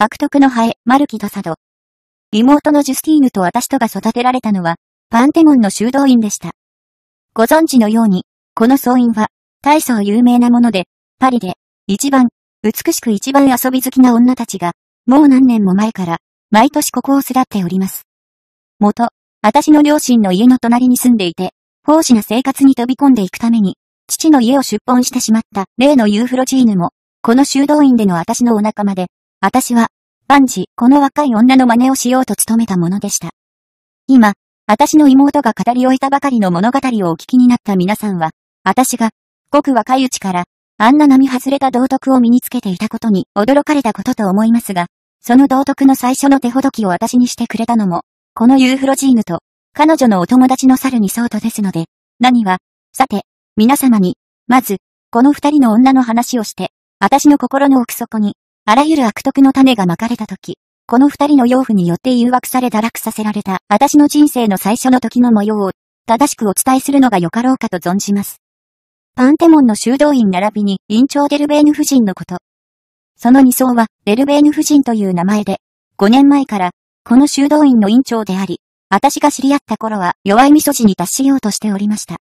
悪徳のハエ、マルキとサド。妹のジュスティーヌと私とが育てられたのは、パンテモンの修道院でした。ご存知のように、この僧院は、大層有名なもので、パリで、一番、美しく一番遊び好きな女たちが、もう何年も前から、毎年ここを巣立っております。元、私の両親の家の隣に住んでいて、奉仕な生活に飛び込んでいくために、父の家を出奔してしまった例のユーフロジーヌも、この修道院での私のお仲間で、私は、万事、この若い女の真似をしようと努めたものでした。今、私の妹が語り終えたばかりの物語をお聞きになった皆さんは、私が、ごく若いうちから、あんな並外れた道徳を身につけていたことに驚かれたことと思いますが、その道徳の最初の手ほどきを私にしてくれたのも、このユーフロジーヌと、彼女のお友達の猿にそうとですので、何は、さて、皆様に、まず、この二人の女の話をして、私の心の奥底に、あらゆる悪徳の種がまかれた時、この二人の養父によって誘惑され堕落させられた私の人生の最初の時の模様を正しくお伝えするのがよかろうかと存じます。パンテモンの修道院並びに院長デルベーヌ夫人のこと。その二層はデルベーヌ夫人という名前で、5年前からこの修道院の院長であり、私が知り合った頃は弱い味噌地に達しようとしておりました。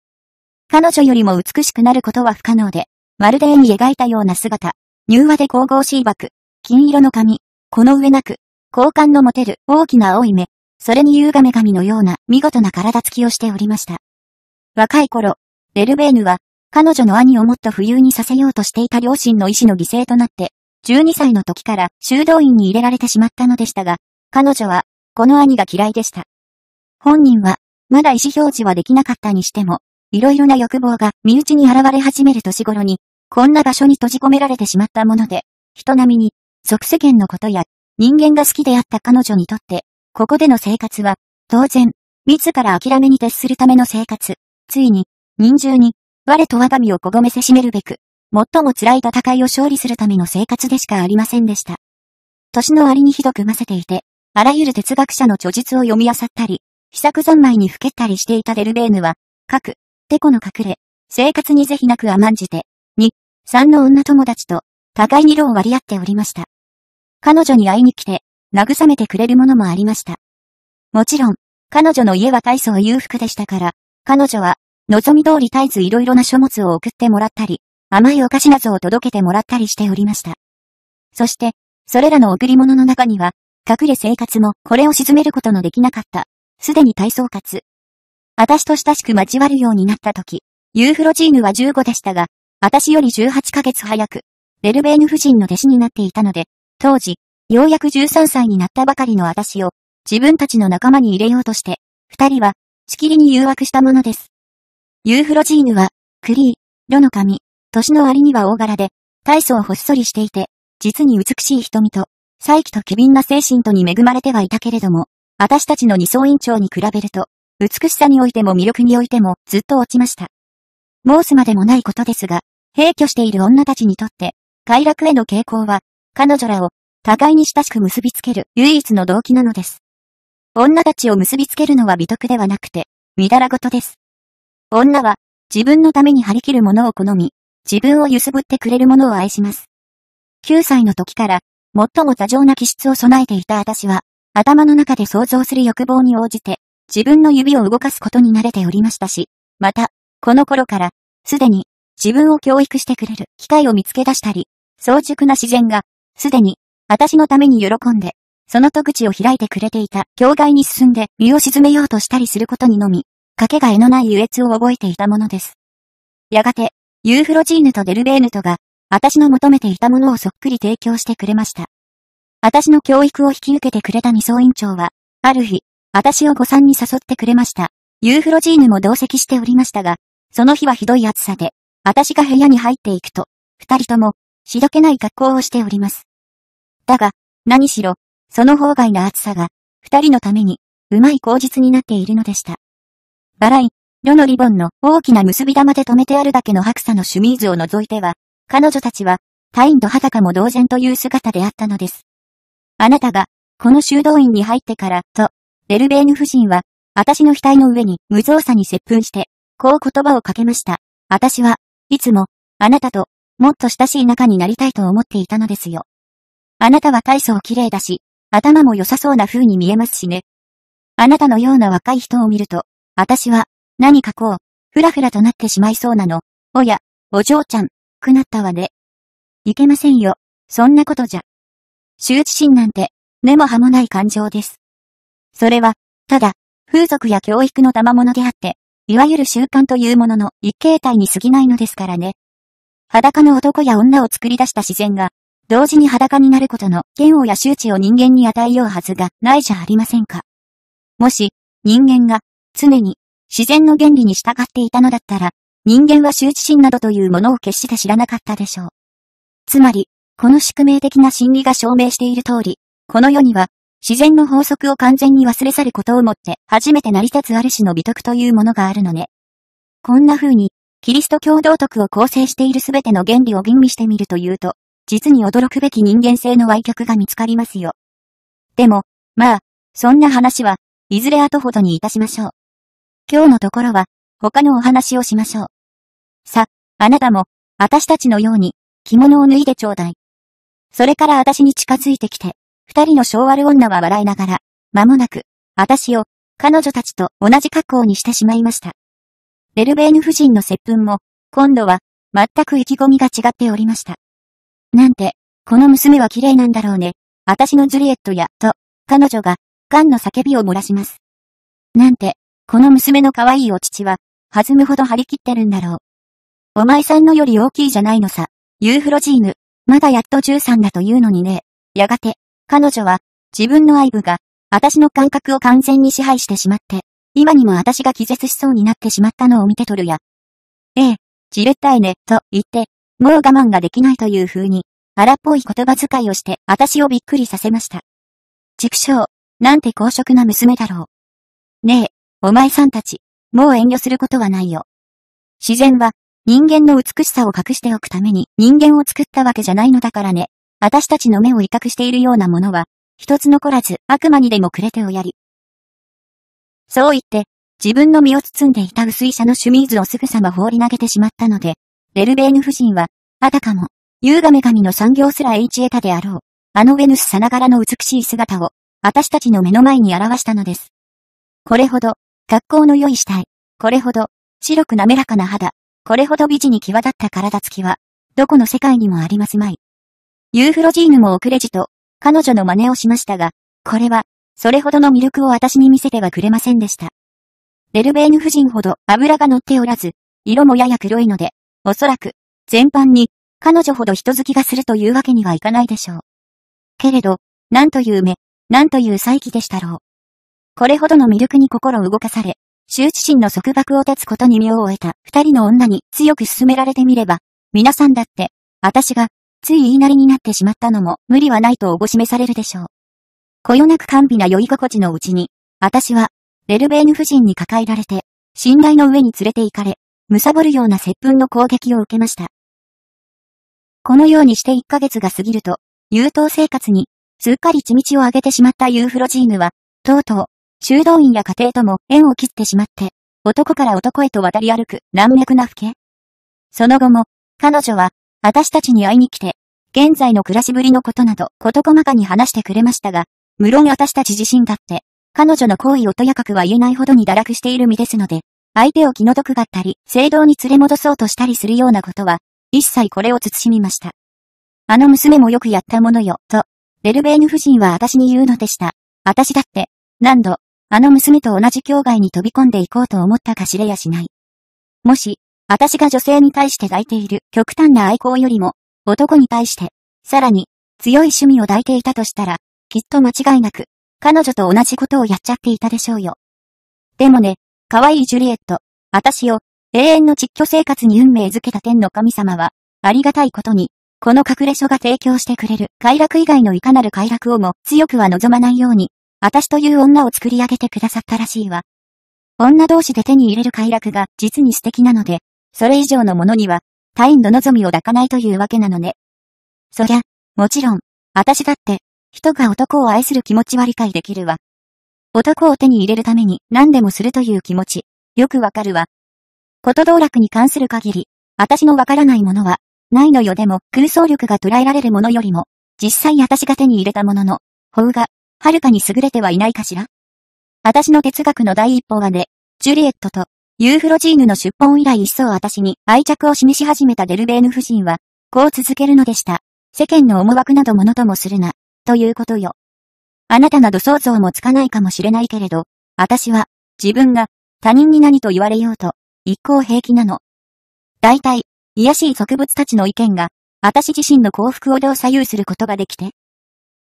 彼女よりも美しくなることは不可能で、まるで絵に描いたような姿、柔和で神々しい枠、金色の髪、この上なく、好感の持てる大きな青い目、それに優雅女神のような見事な体つきをしておりました。若い頃、ベルベーヌは、彼女の兄をもっと浮遊にさせようとしていた両親の意志の犠牲となって、12歳の時から修道院に入れられてしまったのでしたが、彼女は、この兄が嫌いでした。本人は、まだ意思表示はできなかったにしても、いろいろな欲望が身内に現れ始める年頃に、こんな場所に閉じ込められてしまったもので、人並みに、即世間のことや、人間が好きであった彼女にとって、ここでの生活は、当然、自ら諦めに徹するための生活、ついに、人中に、我と我が身をこごめせしめるべく、最も辛い戦いを勝利するための生活でしかありませんでした。年の割にひどくませていて、あらゆる哲学者の著述を読み漁ったり、秘策三昧にふけったりしていたデルベーヌは、各、テコの隠れ、生活に是非なく甘んじて、に、3の女友達と、互いに郎を割り合っておりました。彼女に会いに来て、慰めてくれるものもありました。もちろん、彼女の家は大層裕福でしたから、彼女は、望み通り絶えず色々な書物を送ってもらったり、甘いお菓子などを届けてもらったりしておりました。そして、それらの贈り物の中には、隠れ生活もこれを沈めることのできなかった、すでに体操活。私と親しく交わるようになった時、ユーフロジーヌは15でしたが、私より18ヶ月早く、レルベーヌ夫人の弟子になっていたので、当時、ようやく13歳になったばかりの私を、自分たちの仲間に入れようとして、二人は、しきりに誘惑したものです。ユーフロジーヌは、クリー、ロの髪、年の割には大柄で、大層ほっそりしていて、実に美しい瞳と、再起と機敏な精神とに恵まれてはいたけれども、私たちの二層院長に比べると、美しさにおいても魅力においてもずっと落ちました。申すまでもないことですが、閉居している女たちにとって、快楽への傾向は、彼女らを、互いに親しく結びつける唯一の動機なのです。女たちを結びつけるのは美徳ではなくて、みだらごとです。女は、自分のために張り切るものを好み、自分を揺すぶってくれるものを愛します。9歳の時から、最も多上な気質を備えていた私は、頭の中で想像する欲望に応じて、自分の指を動かすことに慣れておりましたし、また、この頃から、すでに、自分を教育してくれる機会を見つけ出したり、早熟な自然が、すでに、私のために喜んで、その戸口を開いてくれていた境外に進んで身を沈めようとしたりすることにのみ、かけがえのない優越を覚えていたものです。やがて、ユーフロジーヌとデルベーヌとが、私の求めていたものをそっくり提供してくれました。私の教育を引き受けてくれた二層院長は、ある日、私を誤算に誘ってくれました。ユーフロジーヌも同席しておりましたが、その日はひどい暑さで、私が部屋に入っていくと、二人とも、しどけない格好をしております。だが、何しろ、その方外な暑さが、二人のために、うまい口実になっているのでした。バライ、ロのリボンの大きな結び玉で止めてあるだけの白さのシュミーズを除いては、彼女たちは、タインと裸も同然という姿であったのです。あなたが、この修道院に入ってから、と、ベルベーヌ夫人は、私の額の上に無造作に接吻して、こう言葉をかけました。私は、いつも、あなたと、もっと親しい仲になりたいと思っていたのですよ。あなたは体操綺麗だし、頭も良さそうな風に見えますしね。あなたのような若い人を見ると、私は、何かこう、ふらふらとなってしまいそうなの。おや、お嬢ちゃん、くなったわね。いけませんよ、そんなことじゃ。羞恥心なんて、根も葉もない感情です。それは、ただ、風俗や教育の賜物であって、いわゆる習慣というものの一形態に過ぎないのですからね。裸の男や女を作り出した自然が、同時に裸になることの嫌悪や周知を人間に与えようはずがないじゃありませんか。もし、人間が、常に、自然の原理に従っていたのだったら、人間は羞恥心などというものを決して知らなかったでしょう。つまり、この宿命的な心理が証明している通り、この世には、自然の法則を完全に忘れ去ることをもって、初めて成り立つある種の美徳というものがあるのね。こんな風に、キリスト教道徳を構成している全ての原理を吟味してみるというと、実に驚くべき人間性の歪曲が見つかりますよ。でも、まあ、そんな話は、いずれ後ほどにいたしましょう。今日のところは、他のお話をしましょう。さ、あなたも、私たちのように、着物を脱いでちょうだい。それから私に近づいてきて。二人の昭和女は笑いながら、間もなく、私を、彼女たちと同じ格好にしてしまいました。ベルベーヌ夫人の接吻も、今度は、全く意気込みが違っておりました。なんて、この娘は綺麗なんだろうね。私のジュリエットや、と、彼女が、ガンの叫びを漏らします。なんて、この娘の可愛いお父は、弾むほど張り切ってるんだろう。お前さんのより大きいじゃないのさ、ユーフロジーヌ、まだやっと13だというのにね、やがて、彼女は、自分の愛部が、私の感覚を完全に支配してしまって、今にも私が気絶しそうになってしまったのを見てとるや。ええ、じれったいね、と言って、もう我慢ができないという風に、荒っぽい言葉遣いをして、私をびっくりさせました。畜生、なんて公職な娘だろう。ねえ、お前さんたち、もう遠慮することはないよ。自然は、人間の美しさを隠しておくために人間を作ったわけじゃないのだからね。私たちの目を威嚇しているようなものは、一つ残らず悪魔にでもくれておやり。そう言って、自分の身を包んでいた薄い車のシュミーズをすぐさま放り投げてしまったので、レルベーヌ夫人は、あたかも、優雅女神の産業すらエイチエタであろう、あのウェヌスさながらの美しい姿を、私たちの目の前に表したのです。これほど、格好の良い死体、これほど、白く滑らかな肌、これほど美人に際立った体つきは、どこの世界にもありますまい。ユーフロジーヌも遅れじと、彼女の真似をしましたが、これは、それほどの魅力を私に見せてはくれませんでした。デルベーヌ夫人ほど油が乗っておらず、色もやや黒いので、おそらく、全般に、彼女ほど人好きがするというわけにはいかないでしょう。けれど、なんという目、なんという再起でしたろう。これほどの魅力に心動かされ、羞恥心の束縛を断つことに身を終えた二人の女に強く勧められてみれば、皆さんだって、私がつい言いなりになってしまったのも無理はないとおぼしめされるでしょう。こよなく甘美な酔い心地のうちに、私は、レルベーヌ夫人に抱えられて、信頼の上に連れて行かれ、貪るような接吻の攻撃を受けました。このようにして1ヶ月が過ぎると、優等生活に、すっかり地道を上げてしまったユーフロジームは、とうとう、修道院や家庭とも縁を切ってしまって、男から男へと渡り歩く難脈な不景。その後も、彼女は、私たちに会いに来て、現在の暮らしぶりのことなど、事細かに話してくれましたが、無論私たち自身だって、彼女の行為をとやかくは言えないほどに堕落している身ですので、相手を気の毒がったり、正道に連れ戻そうとしたりするようなことは、一切これを慎みました。あの娘もよくやったものよ、と、ベルベーヌ夫人は私に言うのでした。私だって、何度、あの娘と同じ境外に飛び込んでいこうと思ったかしれやしない。もし、私が女性に対して抱いている極端な愛好よりも、男に対して、さらに、強い趣味を抱いていたとしたら、きっと間違いなく、彼女と同じことをやっちゃっていたでしょうよ。でもね、可愛いジュリエット、私を、永遠の実居生活に運命づけた天の神様は、ありがたいことに、この隠れ所が提供してくれる快楽以外のいかなる快楽をも強くは望まないように、私という女を作り上げてくださったらしいわ。女同士で手に入れる快楽が実に素敵なので、それ以上のものには他人の望みを抱かないというわけなのね。そりゃ、もちろん、私だって、人が男を愛する気持ちは理解できるわ。男を手に入れるために何でもするという気持ち、よくわかるわ。こと道楽に関する限り、私のわからないものは、ないのよでも空想力が捉えられるものよりも、実際私が手に入れたものの、方が、はるかに優れてはいないかしら私の哲学の第一歩はね、ジュリエットとユーフロジーヌの出版以来一層私に愛着を示し始めたデルベーヌ夫人は、こう続けるのでした。世間の思惑などものともするな、ということよ。あなたなど想像もつかないかもしれないけれど、私は、自分が、他人に何と言われようと、一向平気なの。大体、癒しい俗物たちの意見が、私自身の幸福をどう左右することができて。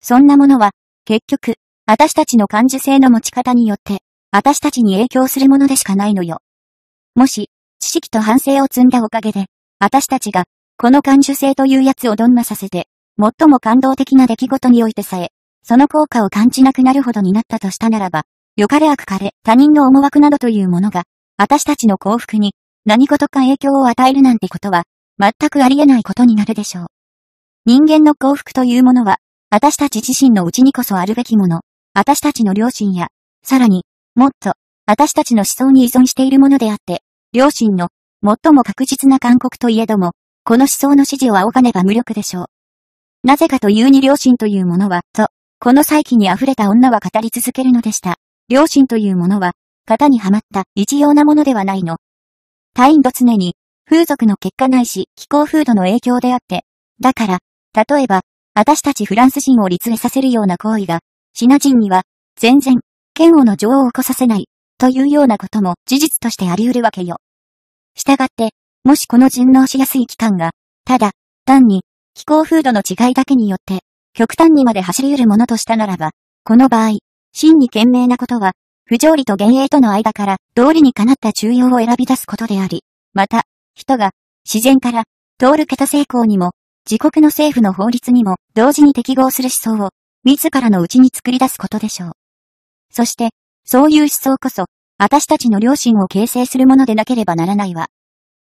そんなものは、結局、私たちの感受性の持ち方によって、私たちに影響するものでしかないのよ。もし、知識と反省を積んだおかげで、私たちが、この感受性というやつをどんなさせて、最も感動的な出来事においてさえ、その効果を感じなくなるほどになったとしたならば、良かれ悪かれ、他人の思惑などというものが、私たちの幸福に、何事か影響を与えるなんてことは、全くありえないことになるでしょう。人間の幸福というものは、私たち自身のうちにこそあるべきもの、私たちの良心や、さらに、もっと、私たちの思想に依存しているものであって、両親の、最も確実な勧告といえども、この思想の指示を仰がねば無力でしょう。なぜかというに両親というものは、と、この再起に溢れた女は語り続けるのでした。両親というものは、型にはまった一様なものではないの。他員と常に、風俗の結果ないし気候風土の影響であって、だから、例えば、私たちフランス人を立営させるような行為が、シナ人には、全然、嫌悪の情を起こさせない、というようなことも事実としてあり得るわけよ。したがって、もしこの順応しやすい期間が、ただ、単に、気候風土の違いだけによって、極端にまで走り得るものとしたならば、この場合、真に賢明なことは、不条理と幻影との間から、道理にかなった中庸を選び出すことであり、また、人が、自然から、通る桁成功にも、自国の政府の法律にも、同時に適合する思想を、自らのうちに作り出すことでしょう。そして、そういう思想こそ、私たちの良心を形成するものでなければならないわ。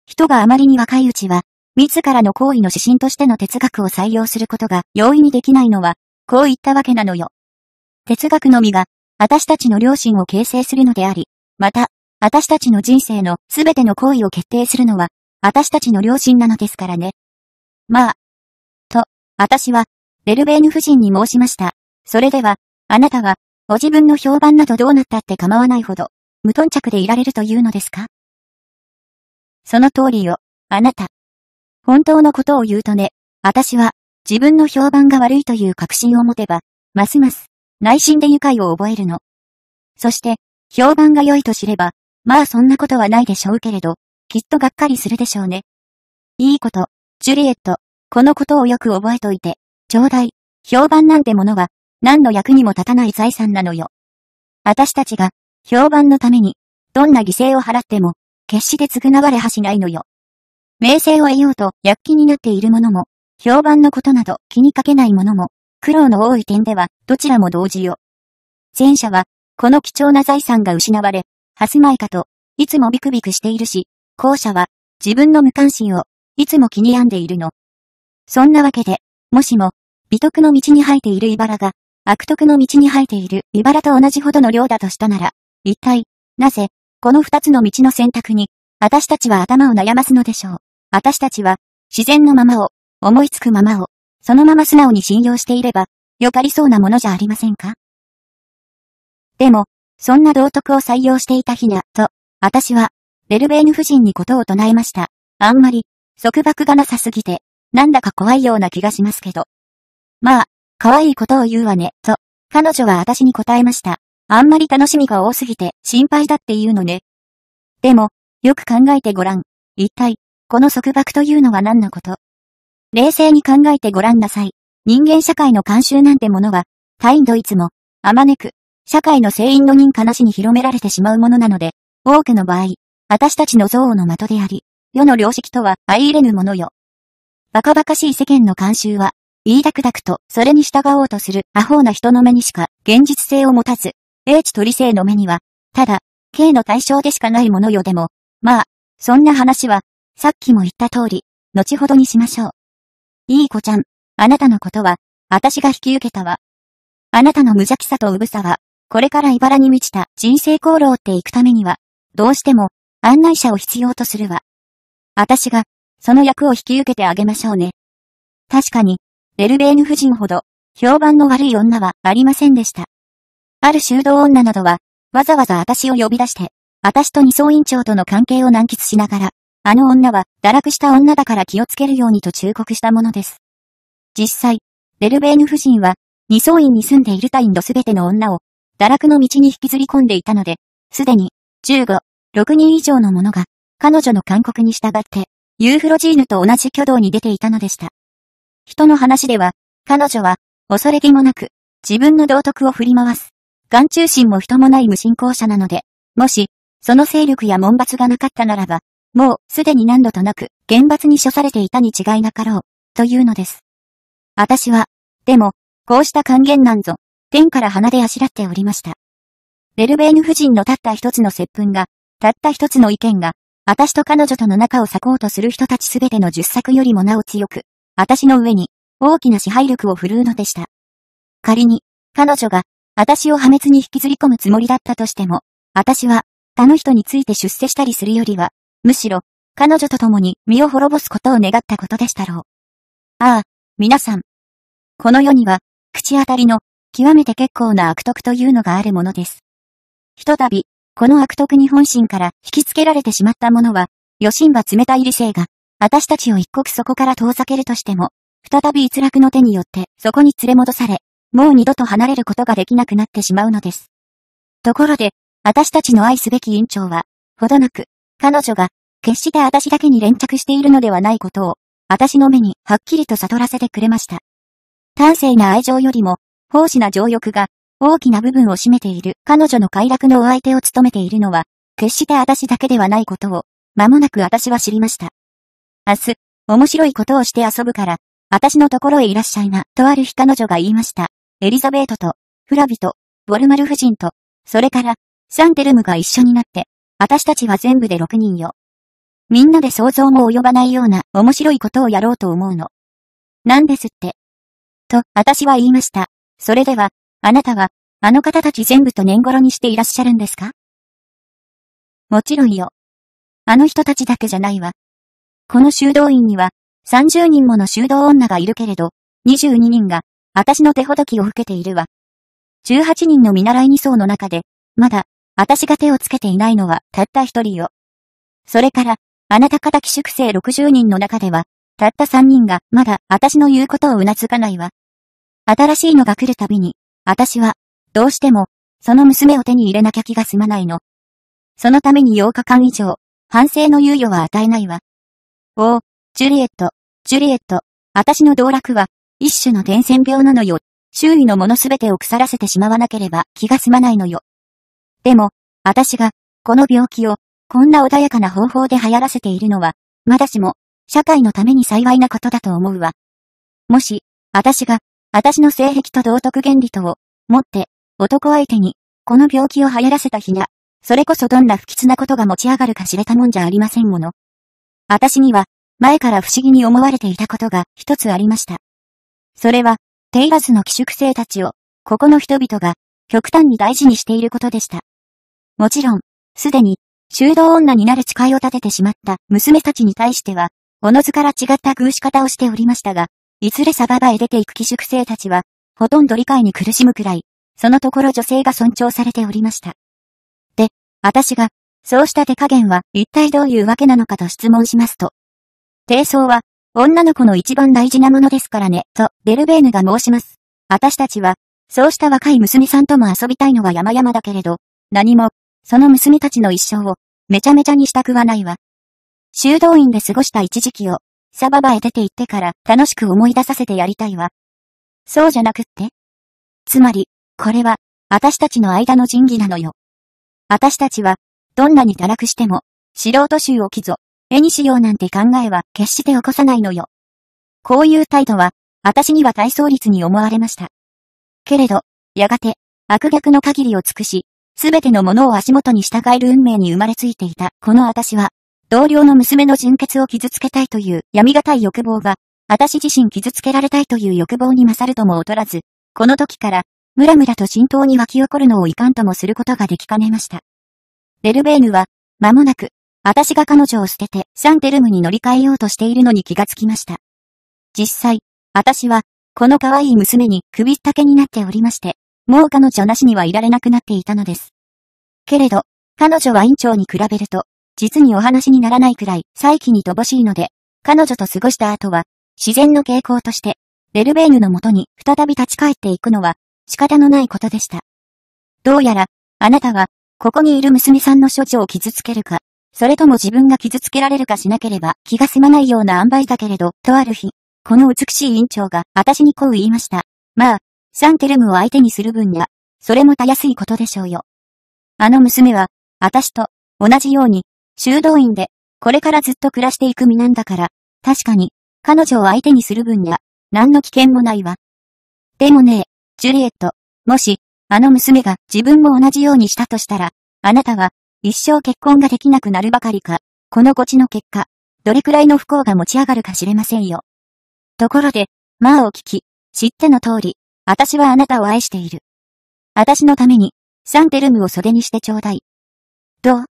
人があまりに若いうちは、自らの行為の指針としての哲学を採用することが容易にできないのは、こういったわけなのよ。哲学のみが、私たちの良心を形成するのであり、また、私たちの人生のすべての行為を決定するのは、私たちの良心なのですからね。まあ。と、私は、ベルベーヌ夫人に申しました。それでは、あなたは、ご自分の評判などどうなったって構わないほど、無頓着でいられるというのですかその通りよ、あなた。本当のことを言うとね、私は、自分の評判が悪いという確信を持てば、ますます、内心で愉快を覚えるの。そして、評判が良いと知れば、まあそんなことはないでしょうけれど、きっとがっかりするでしょうね。いいこと、ジュリエット、このことをよく覚えといて、ちょうだい、評判なんてものは、何の役にも立たない財産なのよ。私たちが、評判のために、どんな犠牲を払っても、決して償われはしないのよ。名声を得ようと躍起になっているものも、評判のことなど気にかけないものも、苦労の多い点では、どちらも同時よ。前者は、この貴重な財産が失われ、はすまいかと、いつもビクビクしているし、後者は、自分の無関心を、いつも気に病んでいるの。そんなわけで、もしも、美徳の道に生えている茨が、悪徳の道に生えている茨と同じほどの量だとしたなら、一体、なぜ、この二つの道の選択に、私たちは頭を悩ますのでしょう。私たちは、自然のままを、思いつくままを、そのまま素直に信用していれば、よかりそうなものじゃありませんかでも、そんな道徳を採用していた日な、と、私は、ベルベーヌ夫人にことを唱えました。あんまり、束縛がなさすぎて、なんだか怖いような気がしますけど。まあ、可愛いことを言うわね、と、彼女は私に答えました。あんまり楽しみが多すぎて心配だっていうのね。でも、よく考えてごらん。一体、この束縛というのは何のこと冷静に考えてごらんなさい。人間社会の慣習なんてものは、タインドイツも、あまねく、社会の聖員の認可なしに広められてしまうものなので、多くの場合、私たちの憎悪の的であり、世の良識とは相入れぬものよ。バカバカしい世間の慣習は、言いだくだくと、それに従おうとする、アホな人の目にしか、現実性を持たず、英知り生の目には、ただ、K の対象でしかないものよでも、まあ、そんな話は、さっきも言った通り、後ほどにしましょう。いい子ちゃん、あなたのことは、私が引き受けたわ。あなたの無邪気さとうぶさは、これから茨に満ちた人生功労っていくためには、どうしても、案内者を必要とするわ。私が、その役を引き受けてあげましょうね。確かに、ベルベーヌ夫人ほど、評判の悪い女はありませんでした。ある修道女などは、わざわざ私を呼び出して、私と二層院長との関係を難喫しながら、あの女は堕落した女だから気をつけるようにと忠告したものです。実際、ベルベーヌ夫人は、二層院に住んでいるタインドすべての女を、堕落の道に引きずり込んでいたので、すでに、15、6人以上の者が、彼女の勧告に従って、ユーフロジーヌと同じ挙動に出ていたのでした。人の話では、彼女は、恐れ気もなく、自分の道徳を振り回す、眼中心も人もない無信仰者なので、もし、その勢力や門罰がなかったならば、もうすでに何度となく、厳罰に処されていたに違いなかろう、というのです。私は、でも、こうした還元なんぞ、天から鼻であしらっておりました。レルベーヌ夫人のたった一つの接吻が、たった一つの意見が、私と彼女との仲を裂こうとする人たちすべての十作よりもなお強く、私の上に、大きな支配力を振るうのでした。仮に、彼女が、私を破滅に引きずり込むつもりだったとしても、私は、他の人について出世したりするよりは、むしろ、彼女と共に身を滅ぼすことを願ったことでしたろう。ああ、皆さん。この世には、口当たりの、極めて結構な悪徳というのがあるものです。ひとたび、この悪徳に本心から引きつけられてしまったものは、余心は冷たい理性が、私たちを一刻そこから遠ざけるとしても、再び逸落の手によってそこに連れ戻され、もう二度と離れることができなくなってしまうのです。ところで、私たちの愛すべき院長は、ほどなく、彼女が、決して私だけに連着しているのではないことを、私の目にはっきりと悟らせてくれました。端正な愛情よりも、奉仕な情欲が、大きな部分を占めている彼女の快楽のお相手を務めているのは、決して私だけではないことを、間もなく私は知りました。明日、面白いことをして遊ぶから、私のところへいらっしゃいな、とある日彼女が言いました。エリザベートと、フラビと、ボルマル夫人と、それから、サンテルムが一緒になって、私たちは全部で6人よ。みんなで想像も及ばないような面白いことをやろうと思うの。なんですって。と、私は言いました。それでは、あなたは、あの方たち全部と年頃にしていらっしゃるんですかもちろんよ。あの人たちだけじゃないわ。この修道院には、30人もの修道女がいるけれど、22人が私の手ほどきを受けているわ。18人の見習い2層の中で、まだ、私が手をつけていないのはたった一人よ。それから、あなた方寄宿生60人の中では、たった3人がまだ私の言うことをうなずかないわ。新しいのが来るたびに、私は、どうしても、その娘を手に入れなきゃ気が済まないの。そのために8日間以上、反省の猶予は与えないわ。おお、ジュリエット、ジュリエット、私の道楽は、一種の伝染病なのよ。周囲のものすべてを腐らせてしまわなければ気が済まないのよ。でも、私が、この病気を、こんな穏やかな方法で流行らせているのは、まだしも、社会のために幸いなことだと思うわ。もし、私が、私の性癖と道徳原理とを、持って、男相手に、この病気を流行らせた日な、それこそどんな不吉なことが持ち上がるか知れたもんじゃありませんもの。私には、前から不思議に思われていたことが一つありました。それは、テイラスの寄宿生たちを、ここの人々が、極端に大事にしていることでした。もちろん、すでに、修道女になる誓いを立ててしまった娘たちに対しては、おのずから違った偶し方をしておりましたが、いずれサババへ出ていく寄宿生たちは、ほとんど理解に苦しむくらい、そのところ女性が尊重されておりました。で、私が、そうした手加減は一体どういうわけなのかと質問しますと、低層は女の子の一番大事なものですからね、と、ベルベーヌが申します。私たちは、そうした若い娘さんとも遊びたいのは山々だけれど、何も、その娘たちの一生を、めちゃめちゃにしたくはないわ。修道院で過ごした一時期を、サババへ出て行ってから楽しく思い出させてやりたいわ。そうじゃなくって。つまり、これは、私たちの間の仁義なのよ。私たちは、どんなに堕落しても、素人衆を貴ぞ、絵にしようなんて考えは決して起こさないのよ。こういう態度は、私には体操率に思われました。けれど、やがて、悪逆の限りを尽くし、すべてのものを足元に従える運命に生まれついていた、この私は、同僚の娘の純潔を傷つけたいという闇がたい欲望が、私自身傷つけられたいという欲望に勝るとも劣らず、この時から、ムラムラと浸透に湧き起こるのをいかんともすることができかねました。デルベーヌは、間もなく、私が彼女を捨ててシャンテルムに乗り換えようとしているのに気がつきました。実際、私は、この可愛い娘に首ったけになっておりまして、もう彼女なしにはいられなくなっていたのです。けれど、彼女は院長に比べると、実にお話にならないくらい、再起に乏しいので、彼女と過ごした後は、自然の傾向として、ベルベーヌのもとに再び立ち返っていくのは、仕方のないことでした。どうやら、あなたは、ここにいる娘さんの処置を傷つけるか、それとも自分が傷つけられるかしなければ気が済まないような塩梅だけれど、とある日、この美しい院長が私にこう言いました。まあ、シャンテルムを相手にする分には、それもたやすいことでしょうよ。あの娘は、私と同じように、修道院で、これからずっと暮らしていく身なんだから、確かに、彼女を相手にする分には、何の危険もないわ。でもねえ、ジュリエット、もし、あの娘が自分も同じようにしたとしたら、あなたは、一生結婚ができなくなるばかりか、このごちの結果、どれくらいの不幸が持ち上がるか知れませんよ。ところで、まあお聞き、知っての通り、私はあなたを愛している。私のために、サンテルムを袖にしてちょうだい。どう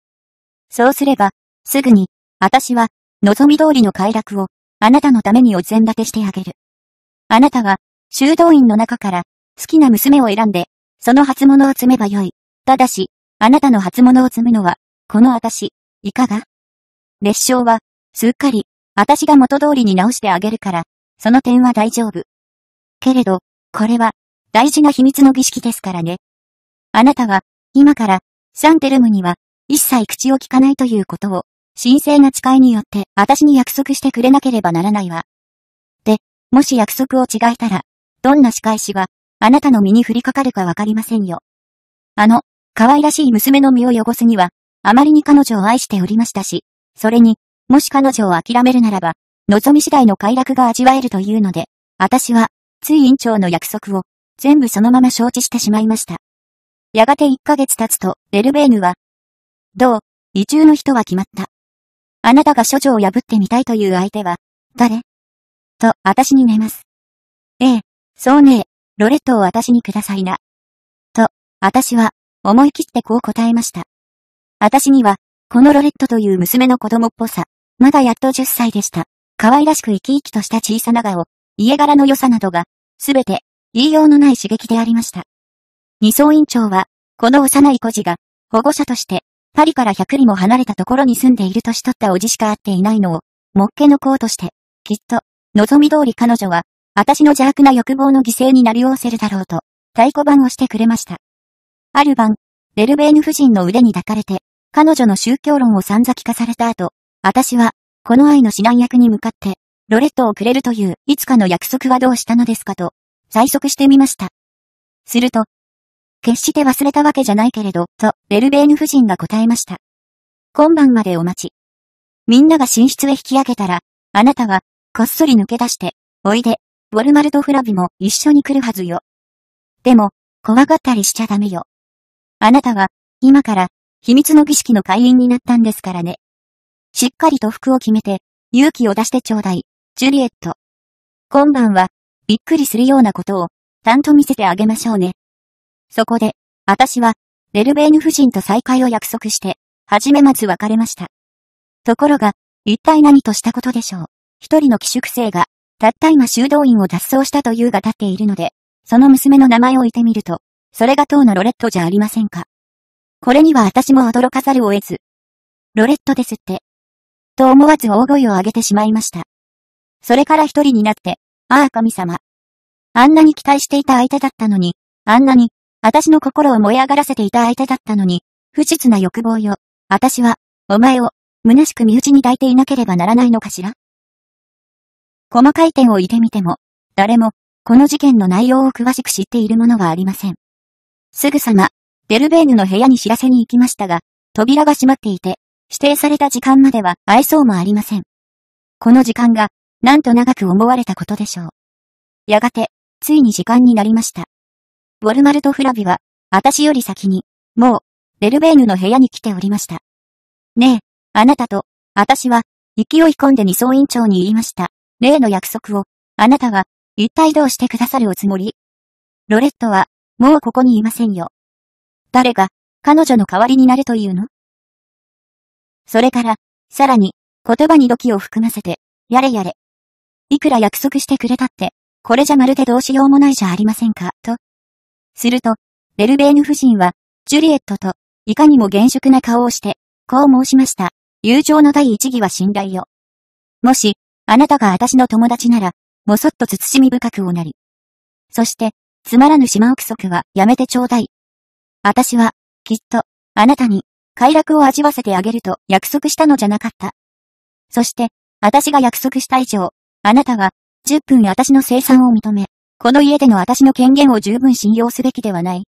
そうすれば、すぐに、私は、望み通りの快楽を、あなたのためにお膳立てしてあげる。あなたは、修道院の中から、好きな娘を選んで、その初物を積めばよい。ただし、あなたの初物を積むのは、この私、いかが列将は、すっかり、私が元通りに直してあげるから、その点は大丈夫。けれど、これは、大事な秘密の儀式ですからね。あなたは、今から、サンテルムには、一切口を聞かないということを、神聖な誓いによって、私に約束してくれなければならないわ。で、もし約束を違えたら、どんな仕返しは、あなたの身に降りかかるかわかりませんよ。あの、可愛らしい娘の身を汚すには、あまりに彼女を愛しておりましたし、それに、もし彼女を諦めるならば、望み次第の快楽が味わえるというので、私は、つい院長の約束を、全部そのまま承知してしまいました。やがて1ヶ月経つと、デルベーヌは、どう、移住の人は決まった。あなたが処女を破ってみたいという相手は、誰と、私に寝ます。ええ、そうねえ、ロレットを私にくださいな。と、私は、思い切ってこう答えました。私には、このロレットという娘の子供っぽさ、まだやっと10歳でした。可愛らしく生き生きとした小さな顔、家柄の良さなどが、すべて、言いようのない刺激でありました。二層院長は、この幼い孤児が、保護者として、パリから100里も離れたところに住んでいる年取ったおじしか会っていないのを、もっけの子として、きっと、望み通り彼女は、私の邪悪な欲望の犠牲になりわせるだろうと、太鼓判をしてくれました。ある晩、レルベーヌ夫人の腕に抱かれて、彼女の宗教論を散々聞かされた後、私は、この愛の指南役に向かって、ロレットをくれるという、いつかの約束はどうしたのですかと、催促してみました。すると、決して忘れたわけじゃないけれど、と、レルベーヌ夫人が答えました。今晩までお待ち。みんなが寝室へ引き上げたら、あなたは、こっそり抜け出して、おいで、ウォルマルト・フラビも一緒に来るはずよ。でも、怖がったりしちゃダメよ。あなたは、今から、秘密の儀式の会員になったんですからね。しっかりと服を決めて、勇気を出してちょうだい、ジュリエット。今晩は、びっくりするようなことを、ちゃんと見せてあげましょうね。そこで、私は、レルベーヌ夫人と再会を約束して、はじめまず別れました。ところが、一体何としたことでしょう。一人の寄宿生が、たった今修道院を脱走したというが立っているので、その娘の名前を置いてみると、それが当のロレットじゃありませんか。これには私も驚かざるを得ず。ロレットですって。と思わず大声を上げてしまいました。それから一人になって、ああ神様。あんなに期待していた相手だったのに、あんなに、私の心を燃え上がらせていた相手だったのに、不実な欲望よ。私は、お前を、虚しく身内に抱いていなければならないのかしら細かい点をいてみても、誰も、この事件の内容を詳しく知っているものはありません。すぐさま、デルベーヌの部屋に知らせに行きましたが、扉が閉まっていて、指定された時間までは愛想もありません。この時間が、なんと長く思われたことでしょう。やがて、ついに時間になりました。ウォルマルとフラビは、私より先に、もう、デルベーヌの部屋に来ておりました。ねえ、あなたと、私は、勢い込んで二層院長に言いました。例の約束を、あなたは、一体どうしてくださるおつもりロレットは、もうここにいませんよ。誰が、彼女の代わりになるというのそれから、さらに、言葉に土器を含ませて、やれやれ。いくら約束してくれたって、これじゃまるでどうしようもないじゃありませんか、と。すると、ベルベーヌ夫人は、ジュリエットと、いかにも厳粛な顔をして、こう申しました。友情の第一義は信頼よ。もし、あなたが私の友達なら、もそっと慎み深くおなり。そして、つまらぬ島憶測はやめてちょうだい。私は、きっと、あなたに、快楽を味わせてあげると約束したのじゃなかった。そして、私が約束した以上、あなたは、10分私の生産を認め、この家での私の権限を十分信用すべきではない。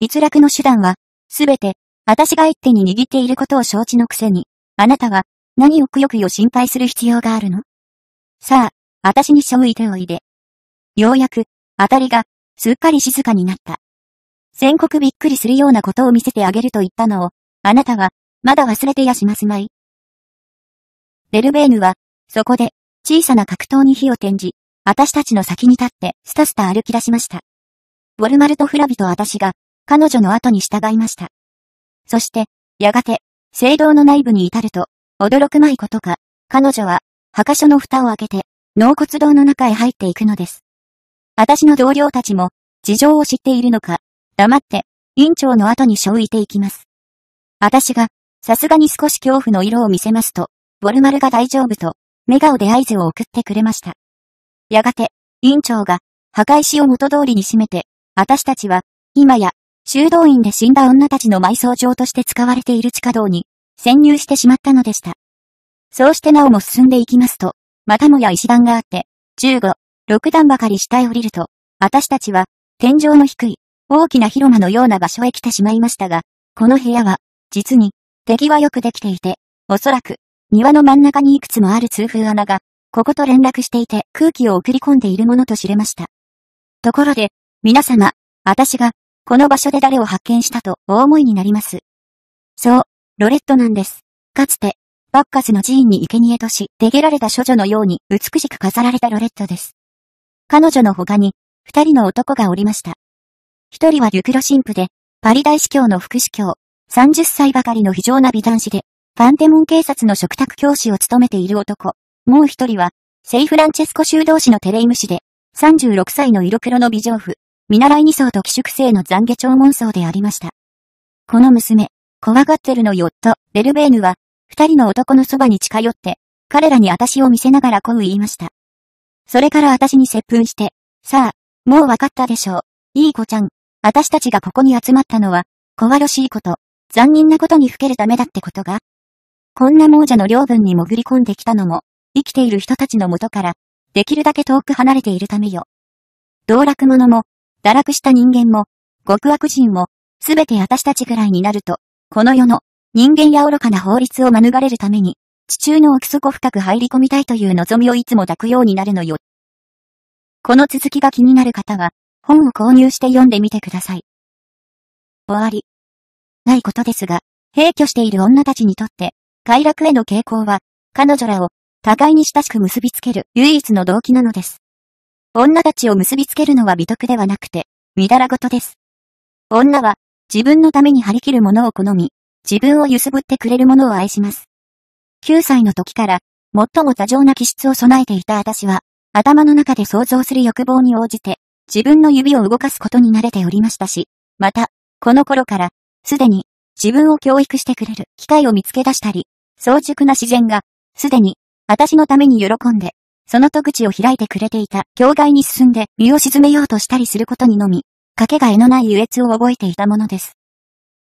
逸落の手段は、すべて、私が一手に握っていることを承知のくせに、あなたは、何をくよくよ心配する必要があるのさあ、私に背負いておいで。ようやく、あたりが、すっかり静かになった。宣告びっくりするようなことを見せてあげると言ったのを、あなたは、まだ忘れてやしますまい。ベルベーヌは、そこで、小さな格闘に火を転じ、私たちの先に立って、スタスタ歩き出しました。ウォルマルとフラビと私が、彼女の後に従いました。そして、やがて、聖堂の内部に至ると、驚くまいことか、彼女は、墓所の蓋を開けて、納骨堂の中へ入っていくのです。私の同僚たちも、事情を知っているのか、黙って、院長の後に生いていきます。私が、さすがに少し恐怖の色を見せますと、ボルマルが大丈夫と、笑顔で合図を送ってくれました。やがて、院長が、墓石を元通りに締めて、私たちは、今や、修道院で死んだ女たちの埋葬場として使われている地下道に、潜入してしまったのでした。そうしてなおも進んでいきますと、またもや石段があって、15、六段ばかり下へ降りると、私たちは、天井の低い、大きな広間のような場所へ来てしまいましたが、この部屋は、実に、敵はよくできていて、おそらく、庭の真ん中にいくつもある通風穴が、ここと連絡していて空気を送り込んでいるものと知れました。ところで、皆様、私が、この場所で誰を発見したとお思いになります。そう、ロレットなんです。かつて、バッカスの寺院に生贄とし、出げられた処女のように美しく飾られたロレットです。彼女の他に、二人の男がおりました。一人はュクロ神父で、パリ大司教の副司教、三十歳ばかりの非常な美男子で、ファンデモン警察の食卓教師を務めている男。もう一人は、セイフランチェスコ修道士のテレイム氏で、三十六歳の色黒の美女婦、見習い二層と寄宿生の懺悔長門層でありました。この娘、怖がってるのよ、と、デルベーヌは、二人の男のそばに近寄って、彼らに私を見せながらこう言いました。それから私に接吻して、さあ、もうわかったでしょう。いい子ちゃん。私たちがここに集まったのは、怖ろしいこと、残忍なことにふけるためだってことが。こんな亡者の領分に潜り込んできたのも、生きている人たちの元から、できるだけ遠く離れているためよ。道楽者も、堕落した人間も、極悪人も、すべて私たちぐらいになると、この世の、人間や愚かな法律を免れるために、地中の奥底深く入り込みたいという望みをいつも抱くようになるのよ。この続きが気になる方は、本を購入して読んでみてください。終わり。ないことですが、閉居している女たちにとって、快楽への傾向は、彼女らを、互いに親しく結びつける唯一の動機なのです。女たちを結びつけるのは美徳ではなくて、乱らごとです。女は、自分のために張り切るものを好み、自分を揺すぶってくれるものを愛します。9歳の時から、最も多情な気質を備えていた私は、頭の中で想像する欲望に応じて、自分の指を動かすことに慣れておりましたし、また、この頃から、すでに、自分を教育してくれる機会を見つけ出したり、早熟な自然が、すでに、私のために喜んで、その戸口を開いてくれていた境外に進んで身を沈めようとしたりすることにのみ、かけがえのない優越を覚えていたものです。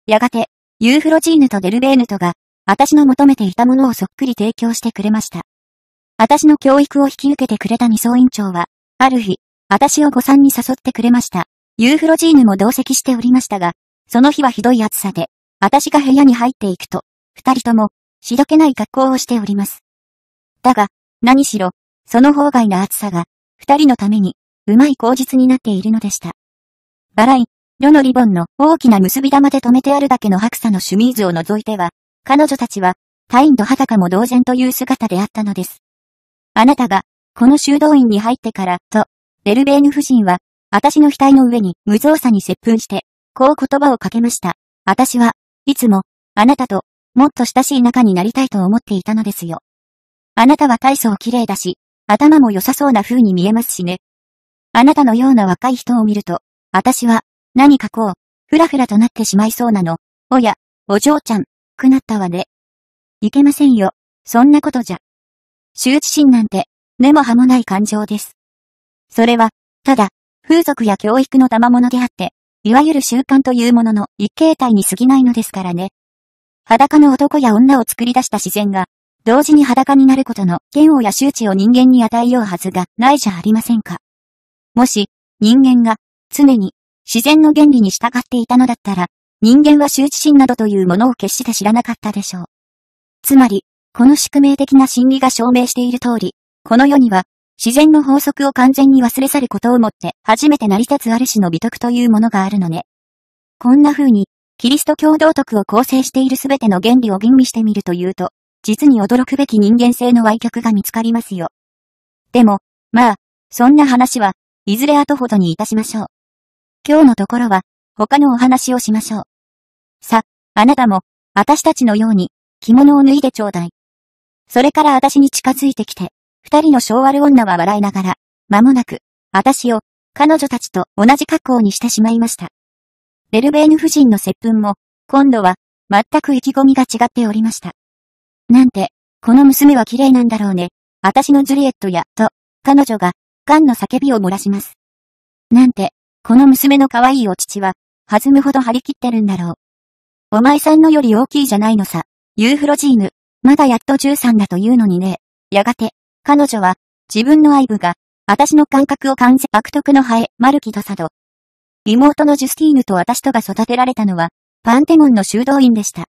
やがて、ユーフロジーヌとデルベーヌとが、私の求めていたものをそっくり提供してくれました。私の教育を引き受けてくれた二層院長は、ある日、私を誤算に誘ってくれました。ユーフロジーヌも同席しておりましたが、その日はひどい暑さで、私が部屋に入っていくと、二人とも、しどけない格好をしております。だが、何しろ、その方外な暑さが、二人のために、うまい口実になっているのでした。バライ、ロのリボンの大きな結び玉で留めてあるだけの白さのシュミーズを除いては、彼女たちは、タインとハタカも同然という姿であったのです。あなたが、この修道院に入ってから、と、ベルベーヌ夫人は、私の額の上に無造作に接吻して、こう言葉をかけました。私はいつも、あなたと、もっと親しい仲になりたいと思っていたのですよ。あなたは体操綺麗だし、頭も良さそうな風に見えますしね。あなたのような若い人を見ると、私は、何かこう、ふらふらとなってしまいそうなの。おや、お嬢ちゃん、くなったわね。いけませんよ。そんなことじゃ。羞恥心なんて、根も葉もない感情です。それは、ただ、風俗や教育の賜物であって、いわゆる習慣というものの一形態に過ぎないのですからね。裸の男や女を作り出した自然が、同時に裸になることの嫌悪や周知を人間に与えようはずがないじゃありませんか。もし、人間が、常に、自然の原理に従っていたのだったら、人間は羞恥心などというものを決して知らなかったでしょう。つまり、この宿命的な心理が証明している通り、この世には、自然の法則を完全に忘れ去ることをもって、初めて成り立つある種の美徳というものがあるのね。こんな風に、キリスト教道徳を構成しているすべての原理を吟味してみるというと、実に驚くべき人間性の歪曲が見つかりますよ。でも、まあ、そんな話は、いずれ後ほどにいたしましょう。今日のところは、他のお話をしましょう。さ、あなたも、私たちのように、着物を脱いでちょうだい。それから私に近づいてきて、二人の昭和女は笑いながら、間もなく、私を、彼女たちと同じ格好にしてしまいました。ベルベーヌ夫人の接吻も、今度は、全く意気込みが違っておりました。なんて、この娘は綺麗なんだろうね。私のジュリエットや、と、彼女が、ガンの叫びを漏らします。なんて、この娘の可愛いお乳は、弾むほど張り切ってるんだろう。お前さんのより大きいじゃないのさ。ユーフロジーヌ。まだやっと13だというのにね。やがて、彼女は、自分の愛部が、私の感覚を感じ、悪徳のハエ、マルキドサド。妹のジュスティーヌと私とが育てられたのは、パンテモンの修道院でした。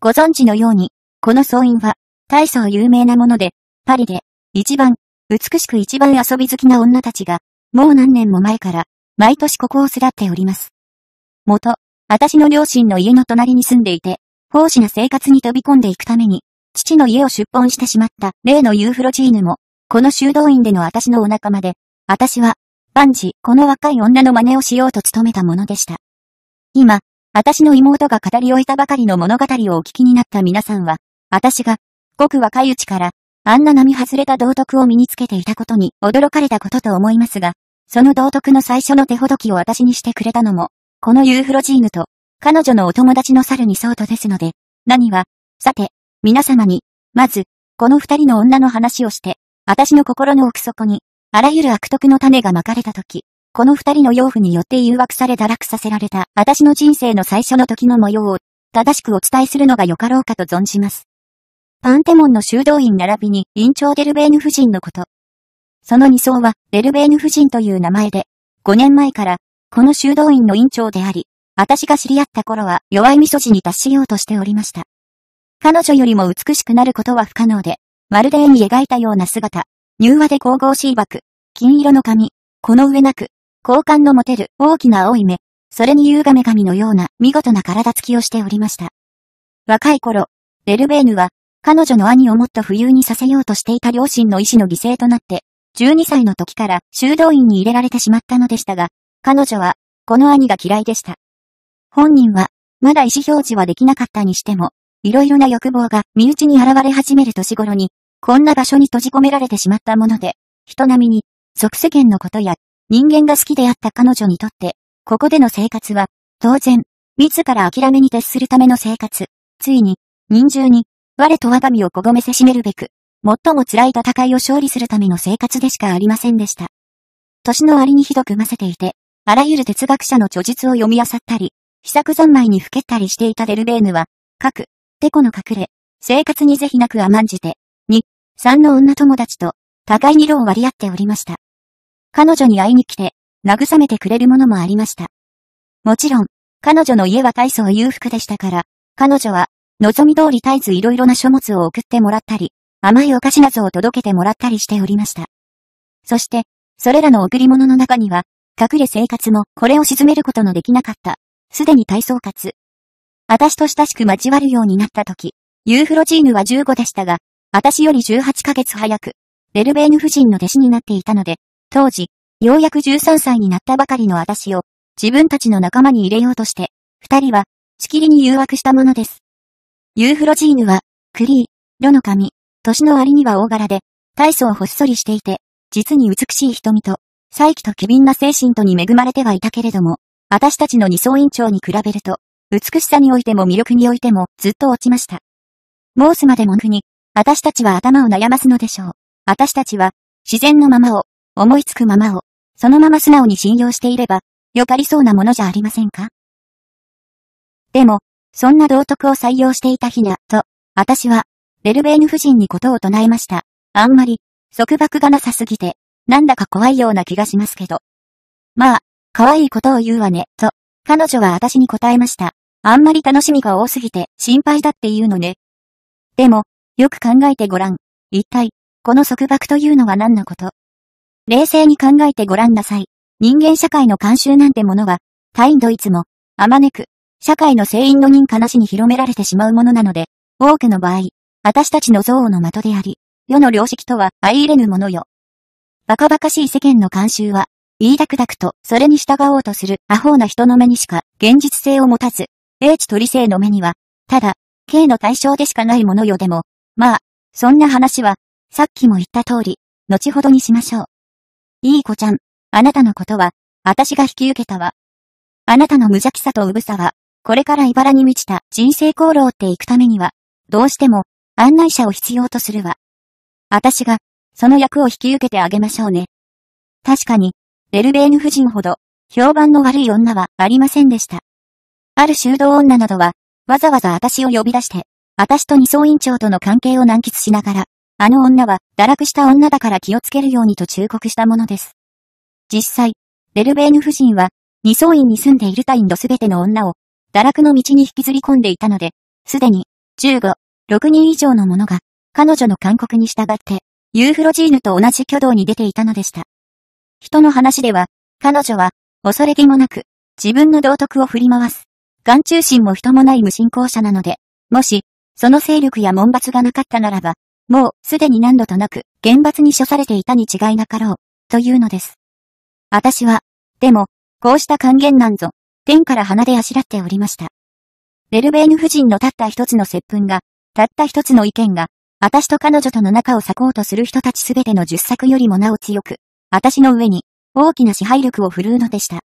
ご存知のように、この僧院は、大層有名なもので、パリで、一番、美しく一番遊び好きな女たちが、もう何年も前から、毎年ここを巣立っております。元、私の両親の家の隣に住んでいて、奉仕な生活に飛び込んでいくために、父の家を出奔してしまった例のユーフロジーヌも、この修道院での私のお仲間で、私は、万事、この若い女の真似をしようと努めたものでした。今、私の妹が語り終えたばかりの物語をお聞きになった皆さんは、私が、ごく若いうちから、あんな並外れた道徳を身につけていたことに驚かれたことと思いますが、その道徳の最初の手ほどきを私にしてくれたのも、このユーフロジーヌと、彼女のお友達の猿に相当。ですので、何は、さて、皆様に、まず、この二人の女の話をして、私の心の奥底に、あらゆる悪徳の種がまかれた時、この二人の養父によって誘惑され堕落させられた私の人生の最初の時の模様を、正しくお伝えするのがよかろうかと存じます。パンテモンの修道院並びに、院長デルベーヌ夫人のこと。その二層は、デルベーヌ夫人という名前で、5年前から、この修道院の院長であり、私が知り合った頃は弱い味噌地に達しようとしておりました。彼女よりも美しくなることは不可能で、まるで絵に描いたような姿、柔和で神々しい幕、金色の髪、この上なく、好感の持てる大きな青い目、それに優雅女神のような見事な体つきをしておりました。若い頃、デルベーヌは、彼女の兄をもっと富裕にさせようとしていた両親の意志の犠牲となって、12歳の時から修道院に入れられてしまったのでしたが、彼女は、この兄が嫌いでした。本人は、まだ意思表示はできなかったにしても、いろいろな欲望が身内に現れ始める年頃に、こんな場所に閉じ込められてしまったもので、人並みに、即世間のことや、人間が好きであった彼女にとって、ここでの生活は、当然、自ら諦めに徹するための生活、ついに、人中に、我と我が身をこごめせしめるべく、最も辛い戦いを勝利するための生活でしかありませんでした。年の割にひどくませていて、あらゆる哲学者の著述を読み漁ったり、秘策三昧にふけったりしていたデルベーヌは、各、てこの隠れ、生活に是非なく甘んじて、2、3の女友達と、互いに炉を割り合っておりました。彼女に会いに来て、慰めてくれるものもありました。もちろん、彼女の家は大層裕福でしたから、彼女は、望み通り絶えずいろいろな書物を送ってもらったり、甘いお菓子などを届けてもらったりしておりました。そして、それらの贈り物の中には、隠れ生活もこれを沈めることのできなかった。すでに体操活。私と親しく交わるようになった時、ユーフロジーヌは15でしたが、私より18ヶ月早く、レルベーヌ夫人の弟子になっていたので、当時、ようやく13歳になったばかりの私を、自分たちの仲間に入れようとして、二人は、しきりに誘惑したものです。ユーフロジーヌは、クリー、ロの髪、年の割には大柄で、操をほっそりしていて、実に美しい瞳と、再起と機敏な精神とに恵まれてはいたけれども、私たちの二層院長に比べると、美しさにおいても魅力においてもずっと落ちました。申すまでなくに、私たちは頭を悩ますのでしょう。私たちは、自然のままを、思いつくままを、そのまま素直に信用していれば、よかりそうなものじゃありませんかでも、そんな道徳を採用していたひな、と、私は、ベルベーヌ夫人にことを唱えました。あんまり、束縛がなさすぎて、なんだか怖いような気がしますけど。まあ、可愛いことを言うわね、と、彼女は私に答えました。あんまり楽しみが多すぎて心配だって言うのね。でも、よく考えてごらん。一体、この束縛というのは何のこと冷静に考えてごらんなさい。人間社会の慣習なんてものは、ンドイツも、あまねく、社会の聖因の認可なしに広められてしまうものなので、多くの場合、私たちの憎悪の的であり、世の良識とは相入れぬものよ。バカバカしい世間の慣習は、言いだくだくと、それに従おうとする、アホな人の目にしか、現実性を持たず、英知取り性の目には、ただ、刑の対象でしかないものよでも、まあ、そんな話は、さっきも言った通り、後ほどにしましょう。いい子ちゃん、あなたのことは、私が引き受けたわ。あなたの無邪気さとうぶさは、これから茨に満ちた人生功労っていくためには、どうしても、案内者を必要とするわ。私が、その役を引き受けてあげましょうね。確かに、ベルベーヌ夫人ほど、評判の悪い女はありませんでした。ある修道女などは、わざわざ私を呼び出して、私と二層院長との関係を難喫しながら、あの女は堕落した女だから気をつけるようにと忠告したものです。実際、ベルベーヌ夫人は、二層院に住んでいるタインドすべての女を、堕落の道に引きずり込んでいたので、すでに、15、6人以上の者が、彼女の勧告に従って、ユーフロジーヌと同じ挙動に出ていたのでした。人の話では、彼女は、恐れ気もなく、自分の道徳を振り回す。眼中心も人もない無信仰者なので、もし、その勢力や門罰がなかったならば、もう、すでに何度となく、厳罰に処されていたに違いなかろう、というのです。私は、でも、こうした還元なんぞ、天から鼻であしらっておりました。ベルベーヌ夫人のたった一つの接吻が、たった一つの意見が、私と彼女との仲を裂こうとする人たちすべての十作よりもなお強く、私の上に、大きな支配力を振るうのでした。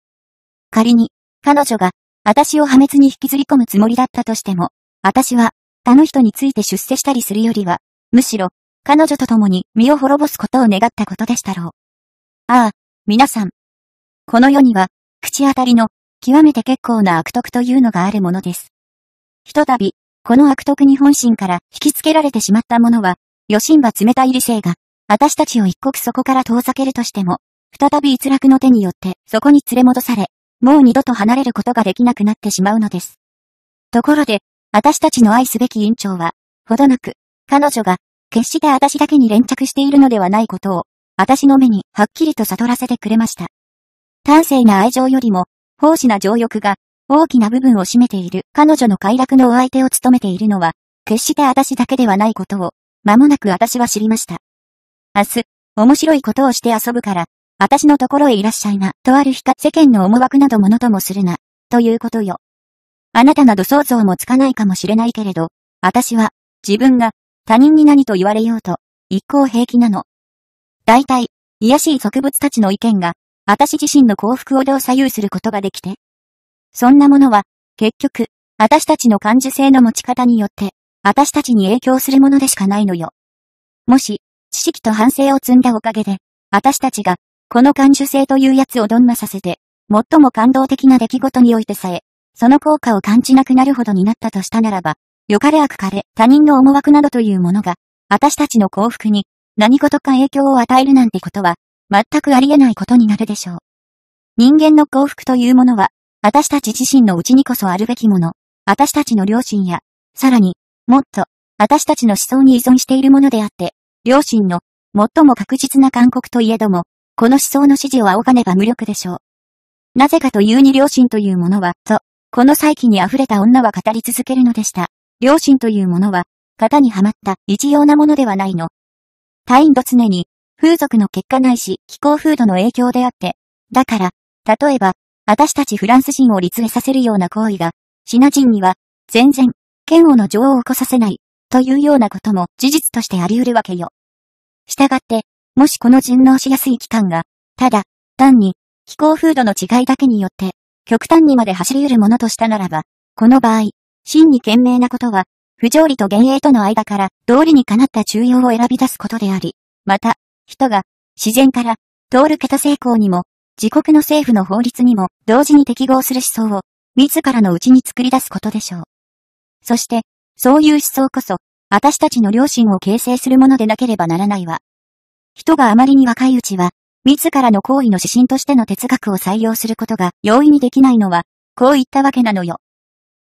仮に、彼女が、私を破滅に引きずり込むつもりだったとしても、私は、他の人について出世したりするよりは、むしろ、彼女と共に身を滅ぼすことを願ったことでしたろう。ああ、皆さん。この世には、口当たりの、極めて結構な悪徳というのがあるものです。ひとたび、この悪徳に本心から引きつけられてしまった者は、余心は冷たい理性が、私たちを一刻そこから遠ざけるとしても、再び逸落の手によってそこに連れ戻され、もう二度と離れることができなくなってしまうのです。ところで、私たちの愛すべき院長は、ほどなく、彼女が、決して私だけに連着しているのではないことを、私の目にはっきりと悟らせてくれました。端正な愛情よりも、奉仕な情欲が、大きな部分を占めている彼女の快楽のお相手を務めているのは、決して私だけではないことを、間もなく私は知りました。明日、面白いことをして遊ぶから、私のところへいらっしゃいな、とある日か世間の思惑などものともするな、ということよ。あなたなど想像もつかないかもしれないけれど、私は、自分が、他人に何と言われようと、一向平気なの。大体、癒しい植物たちの意見が、私自身の幸福をどう左右することができて、そんなものは、結局、私たちの感受性の持ち方によって、私たちに影響するものでしかないのよ。もし、知識と反省を積んだおかげで、私たちが、この感受性というやつをどんなさせて、最も感動的な出来事においてさえ、その効果を感じなくなるほどになったとしたならば、良かれ悪かれ他人の思惑などというものが、私たちの幸福に何事か影響を与えるなんてことは、全くありえないことになるでしょう。人間の幸福というものは、私たち自身のうちにこそあるべきもの、私たちの良心や、さらに、もっと、私たちの思想に依存しているものであって、良心の、最も確実な勧告といえども、この思想の指示を仰がねば無力でしょう。なぜかというに良心というものは、と、この再起に溢れた女は語り続けるのでした。良心というものは、型にはまった一様なものではないの。他インド常に、風俗の結果ないし気候風土の影響であって、だから、例えば、私たちフランス人を立営させるような行為が、シナ人には、全然、嫌悪の情を起こさせない、というようなことも事実としてあり得るわけよ。したがって、もしこの順応しやすい期間が、ただ、単に、気候風土の違いだけによって、極端にまで走り得るものとしたならば、この場合、真に賢明なことは、不条理と幻影との間から、道理にかなった中庸を選び出すことであり、また、人が、自然から、通る桁成功にも、自国の政府の法律にも同時に適合する思想を自らのうちに作り出すことでしょう。そして、そういう思想こそ、私たちの良心を形成するものでなければならないわ。人があまりに若いうちは、自らの行為の指針としての哲学を採用することが容易にできないのは、こういったわけなのよ。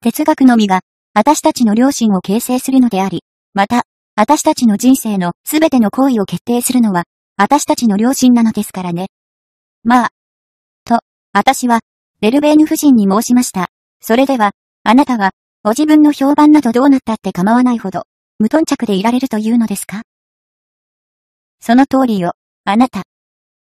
哲学のみが、私たちの良心を形成するのであり、また、私たちの人生のすべての行為を決定するのは、私たちの良心なのですからね。まあ、私は、ベルベーヌ夫人に申しました。それでは、あなたは、ご自分の評判などどうなったって構わないほど、無頓着でいられるというのですかその通りよ、あなた。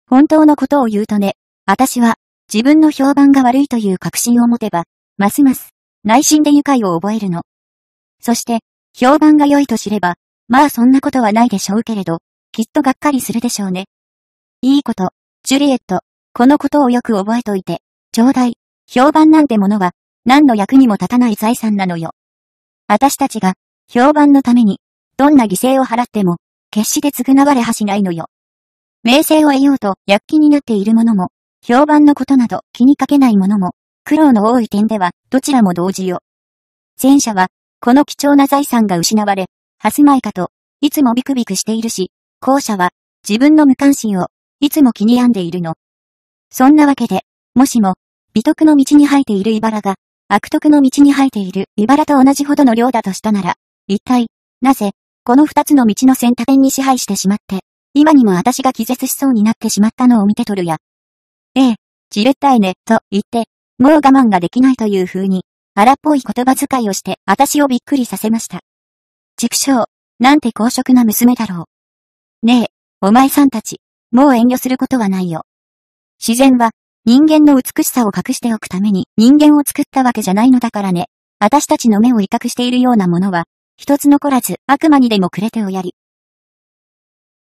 本当のことを言うとね、私は、自分の評判が悪いという確信を持てば、ますます、内心で愉快を覚えるの。そして、評判が良いと知れば、まあそんなことはないでしょうけれど、きっとがっかりするでしょうね。いいこと、ジュリエット。このことをよく覚えといて、ちょうだい。評判なんてものは、何の役にも立たない財産なのよ。私たちが、評判のために、どんな犠牲を払っても、決して償われはしないのよ。名声を得ようと躍起になっているものも、評判のことなど気にかけないものも、苦労の多い点では、どちらも同時よ。前者は、この貴重な財産が失われ、はすまいかと、いつもビクビクしているし、後者は、自分の無関心を、いつも気に病んでいるの。そんなわけで、もしも、美徳の道に生えている茨が、悪徳の道に生えている茨と同じほどの量だとしたなら、一体、なぜ、この二つの道の選択点に支配してしまって、今にも私が気絶しそうになってしまったのを見てとるや。ええ、じれったいね、と言って、もう我慢ができないという風に、荒っぽい言葉遣いをして、私をびっくりさせました。畜生、なんて公職な娘だろう。ねえ、お前さんたち、もう遠慮することはないよ。自然は、人間の美しさを隠しておくために人間を作ったわけじゃないのだからね。私たちの目を威嚇しているようなものは、一つ残らず悪魔にでもくれておやり。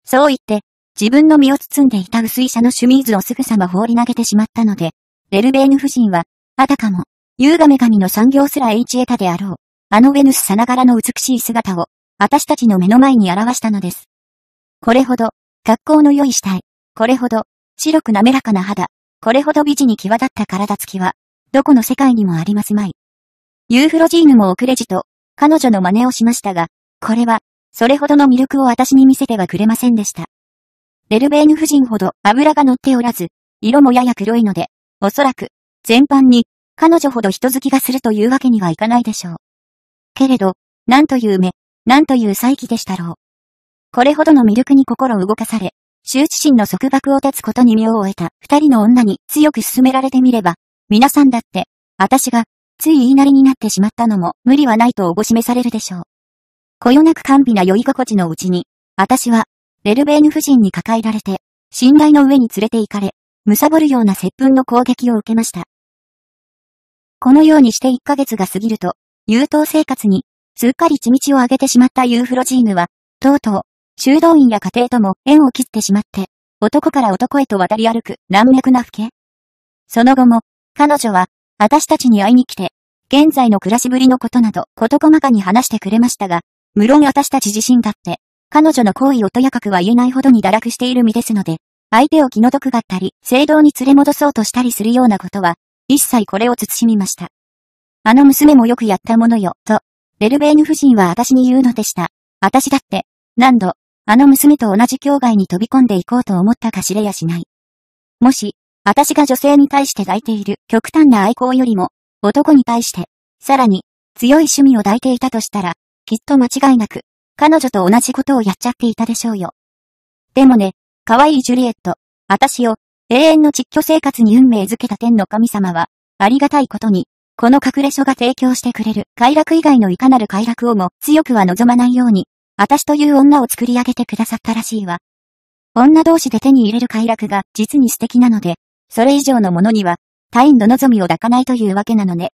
そう言って、自分の身を包んでいた薄い車のシュミーズをすぐさま放り投げてしまったので、デルベーヌ夫人は、あたかも、優雅女神の産業すらエイチエタであろう、あのウェヌスさながらの美しい姿を、私たちの目の前に表したのです。これほど、格好の良い死体、これほど、白く滑らかな肌、これほど美人に際立った体つきは、どこの世界にもありますまい。ユーフロジーヌも遅れじと、彼女の真似をしましたが、これは、それほどの魅力を私に見せてはくれませんでした。デルベーヌ夫人ほど油が乗っておらず、色もやや黒いので、おそらく、全般に、彼女ほど人好きがするというわけにはいかないでしょう。けれど、なんという目、なんという再起でしたろう。これほどの魅力に心動かされ、羞恥心の束縛を断つことに身を終えた二人の女に強く勧められてみれば、皆さんだって、私が、つい言いなりになってしまったのも無理はないとおぼしめされるでしょう。こよなく甘美な酔い心地のうちに、私は、レルベーヌ夫人に抱えられて、信頼の上に連れて行かれ、貪るような接吻の攻撃を受けました。このようにして一ヶ月が過ぎると、優等生活に、すっかり地道を上げてしまったユーフロジーヌは、とうとう、修道院や家庭とも縁を切ってしまって、男から男へと渡り歩く難脈な不景。その後も、彼女は、私たちに会いに来て、現在の暮らしぶりのことなど、事細かに話してくれましたが、無論私たち自身だって、彼女の行為をとやかくは言えないほどに堕落している身ですので、相手を気の毒がったり、正道に連れ戻そうとしたりするようなことは、一切これを慎みました。あの娘もよくやったものよ、と、ベルベーヌ夫人は私に言うのでした。私だって、何度、あの娘と同じ境外に飛び込んでいこうと思ったかしれやしない。もし、私が女性に対して抱いている極端な愛好よりも、男に対して、さらに、強い趣味を抱いていたとしたら、きっと間違いなく、彼女と同じことをやっちゃっていたでしょうよ。でもね、可愛いジュリエット、私を、永遠の実居生活に運命づけた天の神様は、ありがたいことに、この隠れ所が提供してくれる快楽以外のいかなる快楽をも強くは望まないように、私という女を作り上げてくださったらしいわ。女同士で手に入れる快楽が実に素敵なので、それ以上のものには、他人の望みを抱かないというわけなのね。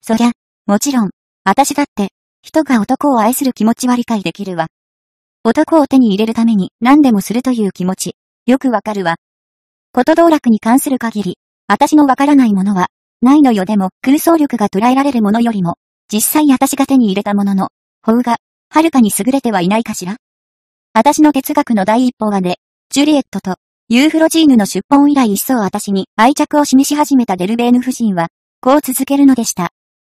そりゃ、もちろん、私だって、人が男を愛する気持ちは理解できるわ。男を手に入れるために何でもするという気持ち、よくわかるわ。こと道楽に関する限り、私のわからないものは、ないのよでも空想力が捉えられるものよりも、実際私が手に入れたものの、方がはるかに優れてはいないかしら私の哲学の第一歩はね、ジュリエットと、ユーフロジーヌの出版以来一層私に愛着を示し始めたデルベーヌ夫人は、こう続けるのでした。